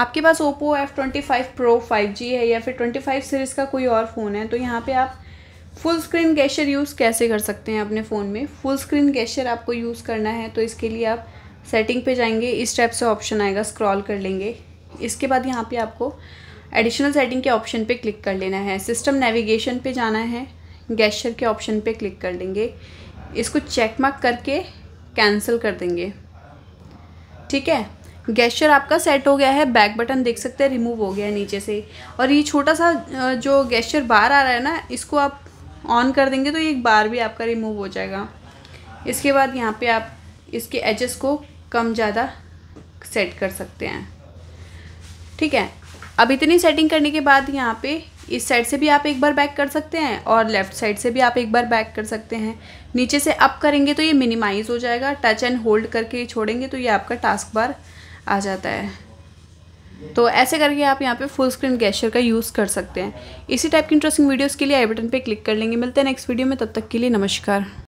आपके पास Oppo F twenty five pro five G है या फिर ट्वेंटी फाइव सीरीज़ का कोई और फ़ोन है तो यहाँ पे आप फुल स्क्रीन कैशर यूज़ कैसे कर सकते हैं अपने फ़ोन में फुल स्क्रीन कैशर आपको यूज़ करना है तो इसके लिए आप सेटिंग पे जाएंगे इस टाइप से ऑप्शन आएगा स्क्रॉल कर लेंगे इसके बाद यहाँ पे आपको एडिशनल सेटिंग के ऑप्शन पे क्लिक कर लेना है सिस्टम नेविगेशन पे जाना है गैशर के ऑप्शन पे क्लिक कर लेंगे इसको चेक मार्क करके कैंसिल कर देंगे ठीक है गेस्चर आपका सेट हो गया है बैक बटन देख सकते हैं रिमूव हो गया है नीचे से और ये छोटा सा जो गेस्चर बार आ रहा है ना इसको आप ऑन कर देंगे तो ये बार भी आपका रिमूव हो जाएगा इसके बाद यहाँ पे आप इसके एजेस को कम ज़्यादा सेट कर सकते हैं ठीक है अब इतनी सेटिंग करने के बाद यहाँ पे इस साइड से भी आप एक बार बैक कर सकते हैं और लेफ़्ट साइड से भी आप एक बार बैक कर सकते हैं नीचे से अप करेंगे तो ये मिनिमाइज़ हो जाएगा टच एंड होल्ड करके छोड़ेंगे तो ये आपका टास्क बार आ जाता है तो ऐसे करके आप यहाँ पे फुल स्क्रीन गैशर का यूज़ कर सकते हैं इसी टाइप की इंटरेस्टिंग वीडियोस के लिए आई बटन पे क्लिक कर लेंगे मिलते हैं नेक्स्ट वीडियो में तब तक के लिए नमस्कार